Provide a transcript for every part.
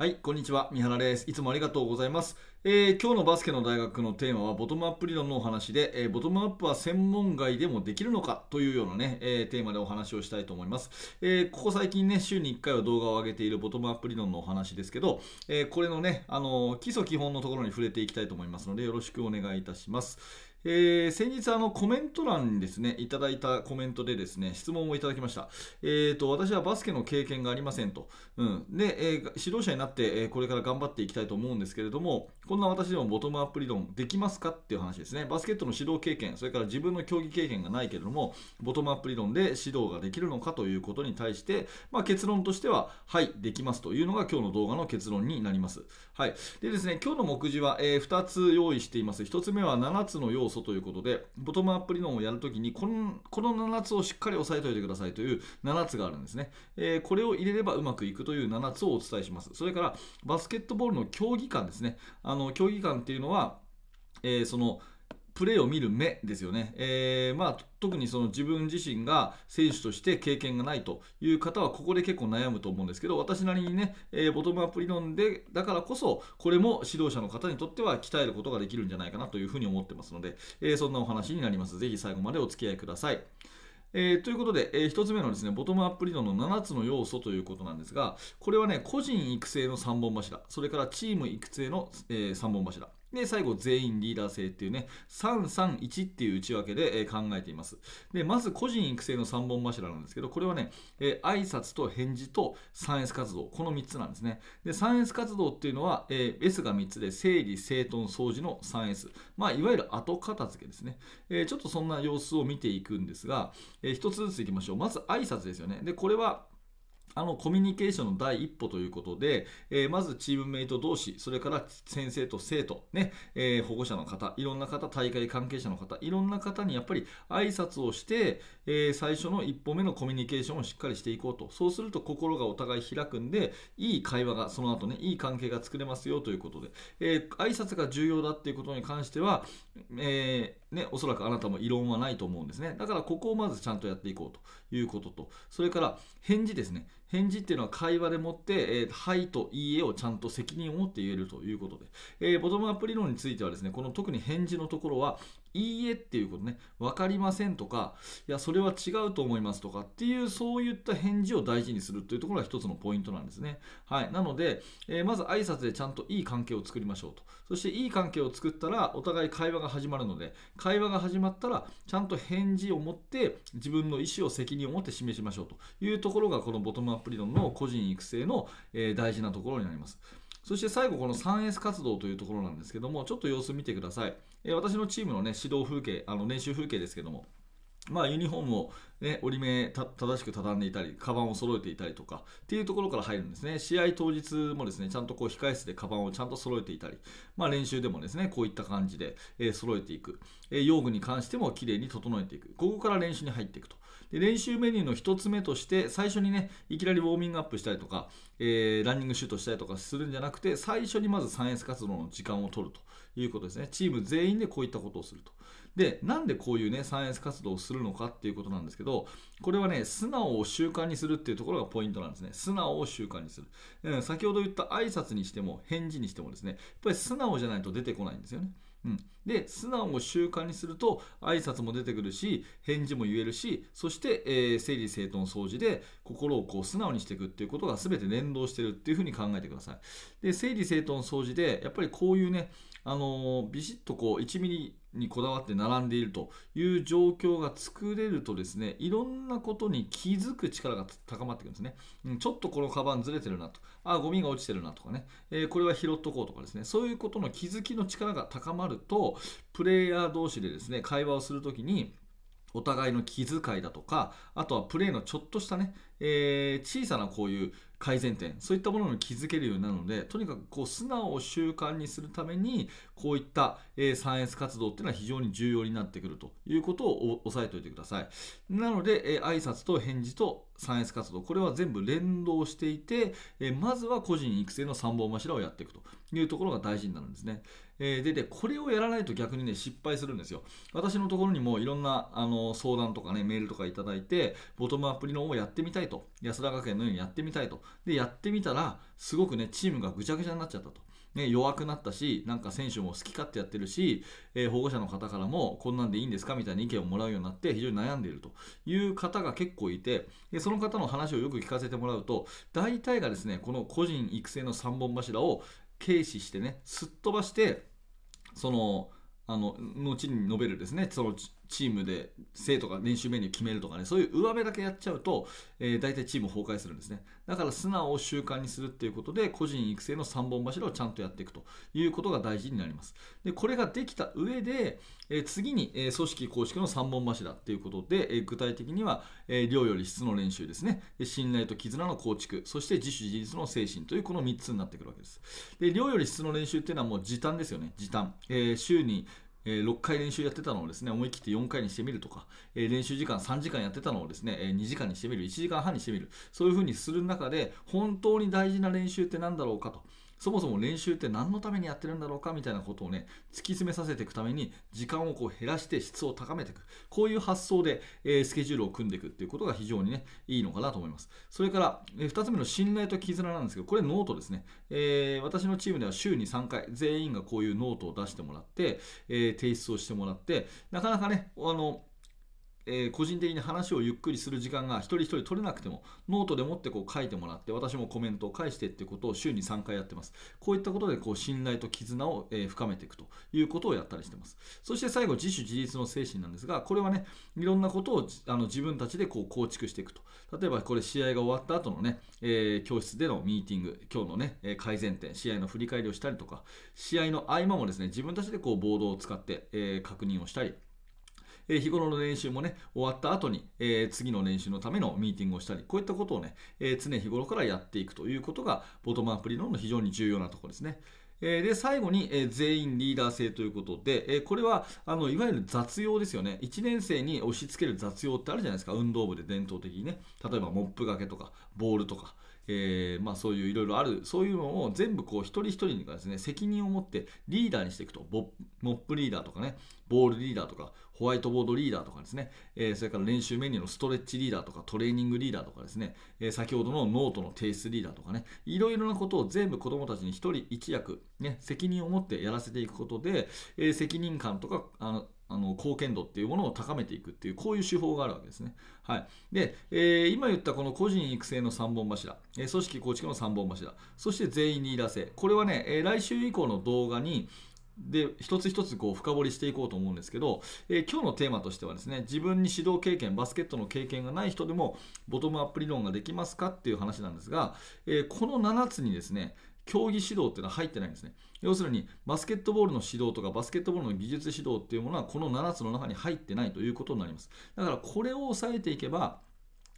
はい、こんにちは。三原です。いつもありがとうございます。えー、今日のバスケの大学のテーマはボトムアップ理論のお話で、えー、ボトムアップは専門外でもできるのかというようなね、えー、テーマでお話をしたいと思います。えここ最近ね、週に1回は動画を上げているボトムアップ理論のお話ですけど、えこれのね、あの基礎基本のところに触れていきたいと思いますので、よろしくお願いいたします。えー、先日あのコメント欄にですね、いただいたコメントでですね、質問をいただきました。えっ、ー、と、私はバスケの経験がありませんと。うん。で、えー、指導者になって、えこれから頑張っていきたいと思うんですけれども、こんな私でもボトムアップ理論できますかっていう話ですね。バスケットの指導経験、それから自分の競技経験がないけれども、ボトムアップ理論で指導ができるのかということに対して、まあ、結論としては、はい、できますというのが今日の動画の結論になります。はい。でですね、今日の目次は、え2つ用意しています。1つ目は7つの要素素ということで、ボトムアップ理論をやるときにこの、この7つをしっかり押さえておいてくださいという7つがあるんですね。えー、これを入れればうまくいくという7つをお伝えします。それから、バスケットボールの競技感ですね。あの、競技感っていうのは、えー、その、プレーを見る目ですよね、えーまあ、特にその自分自身が選手として経験がないという方はここで結構悩むと思うんですけど私なりにね、えー、ボトムアップ理論でだからこそこれも指導者の方にとっては鍛えることができるんじゃないかなというふうに思ってますので、えー、そんなお話になりますぜひ最後までお付き合いください。えー、ということで、えー、1つ目のですね、ボトムアップ理論の7つの要素ということなんですが、これはね、個人育成の3本柱、それからチーム育成の、えー、3本柱、で、最後、全員リーダー制っていうね、331っていう内訳で、え考えています。で、まず個人育成の3本柱なんですけど、これはね、えー、挨拶と返事と 3S 活動、この3つなんですね。で、3S 活動っていうのは、えー、S が3つで、整理、整頓、掃除の 3S。まあ、いわゆる後片付けですね。えー、ちょっとそんな様子を見ていくんですが、えー、1つずついきましょう。まず、挨拶ですよね。で、これは、あのコミュニケーションの第一歩ということで、えー、まずチームメイト同士、それから先生と生徒、ねえー、保護者の方、いろんな方、大会関係者の方、いろんな方にやっぱり挨拶をして、えー、最初の一歩目のコミュニケーションをしっかりしていこうと。そうすると心がお互い開くんで、いい会話が、その後ね、いい関係が作れますよということで、えー、挨拶が重要だっていうことに関しては、えーね、おそらくあなたも異論はないと思うんですね。だからここをまずちゃんとやっていこうということと、それから返事ですね。返事っていうのは会話でもって、えー、はいといいえをちゃんと責任を持って言えるということで、えー、ボトムアップ理論についてはですね、この特に返事のところは、いいえっていうことね、わかりませんとか、いや、それは違うと思いますとかっていう、そういった返事を大事にするというところが一つのポイントなんですね。はい。なので、えー、まず挨拶でちゃんといい関係を作りましょうと。そしていい関係を作ったら、お互い会話が始まるので、会話が始まったら、ちゃんと返事を持って、自分の意思を責任を持って示しましょうというところが、このボトムアッププリの個人育成の、え大事なところになります。そして最後、この 3S 活動というところなんですけども、ちょっと様子見てください。え私のチームの、ね、指導風景、あの練習風景ですけども、まあ、ユニフォームを、ね、折り目正しく畳んでいたり、カバンを揃えていたりとかっていうところから入るんですね。試合当日もですね、ちゃんとこう控室でカバンをちゃんと揃えていたり、まあ、練習でもですね、こういった感じで、えー、揃えていく、えー、用具に関してもきれいに整えていく、ここから練習に入っていくと。で練習メニューの1つ目として最初にねいきなりウォーミングアップしたりとか、えー、ランニングシュートしたりとかするんじゃなくて最初にまず 3S 活動の時間を取るということですねチーム全員でこういったことをするとでなんでこういうね 3S 活動をするのかっていうことなんですけどこれはね素直を習慣にするっていうところがポイントなんですね素直を習慣にする、うん、先ほど言った挨拶にしても返事にしてもですねやっぱり素直じゃないと出てこないんですよねうん、で素直を習慣にすると挨拶も出てくるし返事も言えるしそして、えー、整理整頓掃除で心をこう素直にしていくっていうことが全て連動してるっていうふうに考えてくださいで整理整頓掃除でやっぱりこういうねあのー、ビシッとこう1ミリにこだわって並んでいるという状況が作れるとですね、いろんなことに気づく力が高まっていくんですね。うん、ちょっとこのカバンずれてるなと、あ、ゴミが落ちてるなとかね、えー、これは拾っとこうとかですね、そういうことの気づきの力が高まると、プレイヤー同士でですね、会話をするときに、お互いの気遣いだとか、あとはプレイのちょっとしたね、えー、小さなこういう、改善点そういったものに気づけるようになるのでとにかくこう素直を習慣にするためにこういった、えー、サイエンス活動っていうのは非常に重要になってくるということを押さえておいてくださいなので、えー、挨拶と返事と産越活動、これは全部連動していて、えまずは個人育成の3本柱をやっていくというところが大事になるんですね。えで、で、これをやらないと逆にね、失敗するんですよ。私のところにもいろんな、あの、相談とかね、メールとかいただいて、ボトムアップ理論をやってみたいと。安田学園のようにやってみたいと。で、やってみたら、すごくね、チームがぐちゃぐちゃになっちゃったと。ね、弱くなったし、なんか選手も好き勝手やってるし、えー、保護者の方からもこんなんでいいんですかみたいな意見をもらうようになって非常に悩んでいるという方が結構いて、でその方の話をよく聞かせてもらうと、大体がですね、この個人育成の3本柱を軽視してね、すっ飛ばして、その、あの、後に述べるですね、そのチームで生徒が練習メニュー決めるとかね、そういう上辺だけやっちゃうと、えー、大体チーム崩壊するんですね。だから素直を習慣にするっていうことで、個人育成の3本柱をちゃんとやっていくということが大事になります。で、これができた上で、えー、次に、えー、組織構築の3本柱っていうことで、えー、具体的には、え量より質の練習ですねで。信頼と絆の構築、そして自主自立の精神というこの3つになってくるわけです。で、量より質の練習っていうのはもう時短ですよね、時短。え週にえ6回練習やってたのをですね思い切って4回にしてみるとか、え練習時間3時間やってたのをですね、え2時間にしてみる1時間半にしてみるそういうふうにする中で本当に大事な練習って何だろうかとそもそも練習って何のためにやってるんだろうかみたいなことをね、突き詰めさせていくために、時間をこう減らして質を高めていく。こういう発想で、えスケジュールを組んでいくっていうことが非常にね、いいのかなと思います。それから、え2つ目の信頼と絆なんですけど、これノートですね。えー、私のチームでは週に3回、全員がこういうノートを出してもらって、えー、提出をしてもらって、なかなかね、あの、え個人的に話をゆっくりする時間が一人一人取れなくても、ノートでもってこう書いてもらって、私もコメントを返してっていうことを週に3回やってます。こういったことでこう信頼と絆を、え深めていくということをやったりしてます。そして最後、自主自立の精神なんですが、これはね、いろんなことをあの自分たちでこう構築していくと。例えばこれ試合が終わった後のね、えー、教室でのミーティング、今日のね、改善点、試合の振り返りをしたりとか、試合の合間もですね、自分たちでこうボードを使って、えー、確認をしたり、え日頃の練習もね、終わった後に、え次の練習のためのミーティングをしたり、こういったことをね、え常日頃からやっていくということが、ボトムアップ理論の非常に重要なところですね。で、最後に、全員リーダー制ということで、これは、あの、いわゆる雑用ですよね。1年生に押し付ける雑用ってあるじゃないですか。運動部で伝統的にね。例えば、モップがけとか、ボールとか、えー、まあ、そういういろいろあるそういうのを全部こう一人一人がですね責任を持ってリーダーにしていくとモップリーダーとかねボールリーダーとかホワイトボードリーダーとかですね、えー、それから練習メニューのストレッチリーダーとかトレーニングリーダーとかですね、えー、先ほどのノートの提出リーダーとかねいろいろなことを全部子どもたちに一人一役、ね、責任を持ってやらせていくことで、え責任感とかあのあの貢献度っていうものを高めていくっていう、こういう手法があるわけですね。はい。で、えー、今言ったこの個人育成の3本柱、えー、組織構築の3本柱、そして全員にいらせ、これはね、えー、来週以降の動画に、で、一つ一つこう深掘りしていこうと思うんですけど、え今日のテーマとしてはですね、自分に指導経験、バスケットの経験がない人でも、ボトムアップ理論ができますかっていう話なんですが、えこの7つにですね、競技指導っていうのは入ってないんですね。要するに、バスケットボールの指導とか、バスケットボールの技術指導っていうものは、この7つの中に入ってないということになります。だから、これを抑えていけば、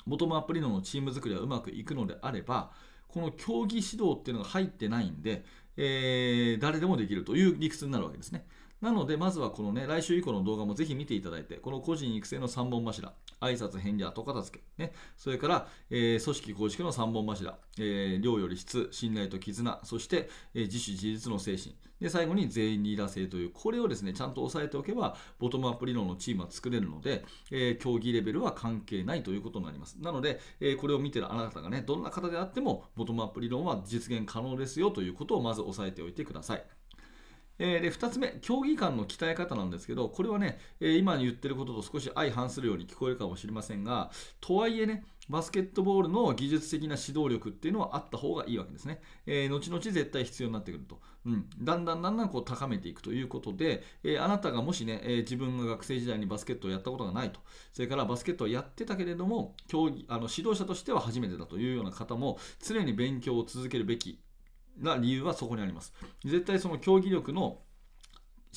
ボトムアップ理論のチーム作りはうまくいくのであれば、この競技指導っていうのが入ってないんで、えー、誰でもできるという理屈になるわけですね。なので、まずはこのね、来週以降の動画もぜひ見ていただいて、この個人育成の3本柱、挨拶、返事、後片付け、ね、それから、えー、組織構築の3本柱、えー、量より質、信頼と絆、そして、えー、自主自立の精神、で、最後に全員リーダー性という、これをですね、ちゃんと押さえておけば、ボトムアップ理論のチームは作れるので、えー、競技レベルは関係ないということになります。なので、えー、これを見てるあなたがね、どんな方であっても、ボトムアップ理論は実現可能ですよということをまず押さえておいてください。えー、で2つ目、競技間の鍛え方なんですけど、これはね、えー、今言ってることと少し相反するように聞こえるかもしれませんが、とはいえね、バスケットボールの技術的な指導力っていうのはあった方がいいわけですね。えー、後々絶対必要になってくると。うん、だんだんだんだんこう高めていくということで、えー、あなたがもしね、えー、自分が学生時代にバスケットをやったことがないと、それからバスケットをやってたけれども、競技あの指導者としては初めてだというような方も、常に勉強を続けるべきな理由はそこにあります。絶対その競技力の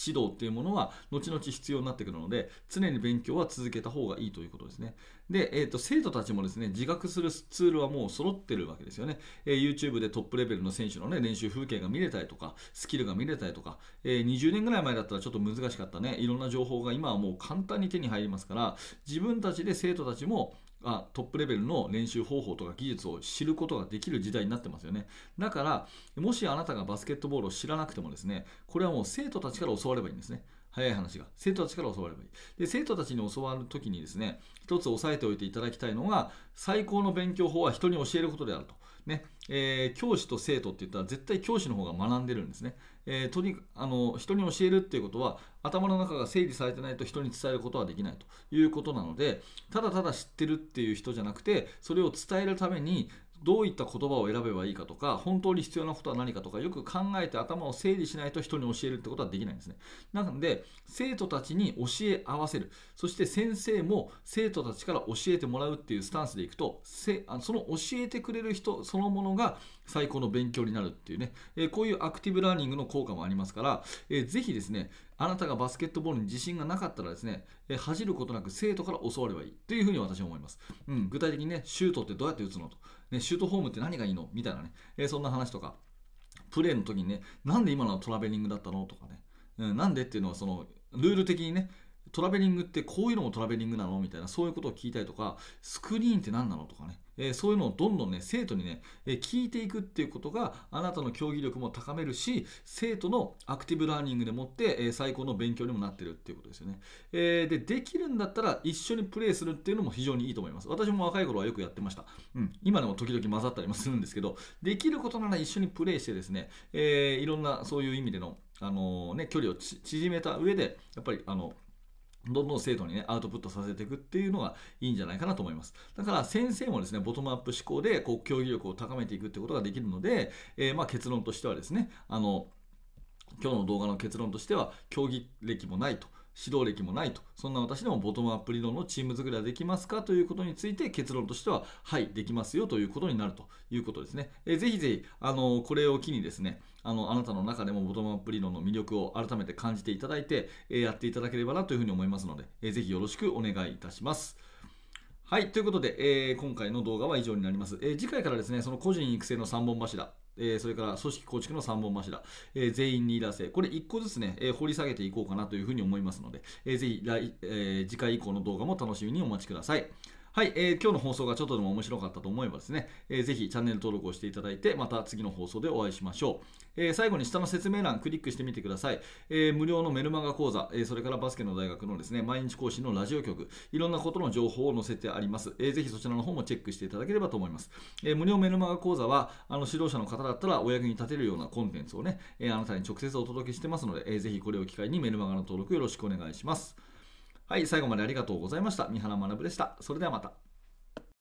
指導っていうものは後々必要になってくるので常に勉強は続けた方がいいということですね。で、えーと、生徒たちもですね自学するツールはもう揃ってるわけですよね。えー、YouTube でトップレベルの選手の、ね、練習風景が見れたりとかスキルが見れたりとか、えー、20年ぐらい前だったらちょっと難しかったねいろんな情報が今はもう簡単に手に入りますから自分たちで生徒たちもあトップレベルの練習方法とか技術を知ることができる時代になってますよね。だから、もしあなたがバスケットボールを知らなくてもですね、これはもう生徒たちから教わればいいんですね。早い話が。生徒たちから教わればいい。で、生徒たちに教わるときにですね、一つ押さえておいていただきたいのが、最高の勉強法は人に教えることであると。ねえー、教師と生徒って言ったら絶対教師の方が学んでるんですね。えー、とにあの人に教えるっていうことは頭の中が整理されてないと人に伝えることはできないということなのでただただ知ってるっていう人じゃなくてそれを伝えるために、どういった言葉を選べばいいかとか本当に必要なことは何かとかよく考えて頭を整理しないと人に教えるってことはできないんですねなので生徒たちに教え合わせるそして先生も生徒たちから教えてもらうっていうスタンスでいくとせあのその教えてくれる人そのものが最高の勉強になるっていうね、えこういうアクティブラーニングの効果もありますから、えぜひですね、あなたがバスケットボールに自信がなかったらですね、え恥じることなく生徒から教わればいいというふうに私は思います。うん、具体的にね、シュートってどうやって打つのと、ね、シュートフォームって何がいいのみたいなね、えそんな話とか、プレーの時にね、なんで今のはトラベリングだったのとかね、うん、なんでっていうのはその、ルール的にね、トラベリングってこういうのもトラベリングなのみたいな、そういうことを聞いたりとか、スクリーンって何なのとかね、えー、そういうのをどんどんね、生徒にね、えー、聞いていくっていうことが、あなたの競技力も高めるし、生徒のアクティブラーニングでもって、えー、最高の勉強にもなってるっていうことですよね。えで、できるんだったら一緒にプレイするっていうのも非常にいいと思います。私も若い頃はよくやってました。うん。今でも時々混ざったりもするんですけど、できることなら一緒にプレイしてですね、えいろんなそういう意味での、あのね、距離を縮めた上で、やっぱり、あの、どんどん生徒にね、アウトプットさせていくっていうのがいいんじゃないかなと思います。だから先生もですね、ボトムアップ思考で、こう、競技力を高めていくってことができるので、えー、まあ結論としてはですね、あの、今日の動画の結論としては、競技歴もないと。指導歴もないとそんな私でもボトムアップ理論のチーム作りはできますかということについて結論としてははいできますよということになるということですね、えー、ぜひぜひあのこれを機にですねあのあなたの中でもボトムアップ理論の魅力を改めて感じていただいて、えー、やっていただければなというふうに思いますので、えー、ぜひよろしくお願いいたしますはいということで、えー、今回の動画は以上になります、え次回からですねその個人育成の3本柱えー、それから組織構築の3本柱、えー、全員リーダー制、これ1個ずつね、えー、掘り下げていこうかなというふうに思いますので、えー、ぜひ来、え次回以降の動画も楽しみにお待ちください。はい、えー、今日の放送がちょっとでも面白かったと思えばですね、えー、ぜひチャンネル登録をしていただいて、また次の放送でお会いしましょう。えー、最後に下の説明欄クリックしてみてください。えー、無料のメルマガ講座、えー、それからバスケの大学のですね、毎日更新のラジオ局、いろんなことの情報を載せてあります。えー、ぜひそちらの方もチェックしていただければと思います。えー、無料メルマガ講座は、あの指導者の方だったらお役に立てるようなコンテンツをね、えー、あなたに直接お届けしてますので、えー、ぜひこれを機会にメルマガの登録よろしくお願いします。はい、最後までありがとうございました。三原学でした。それではまた。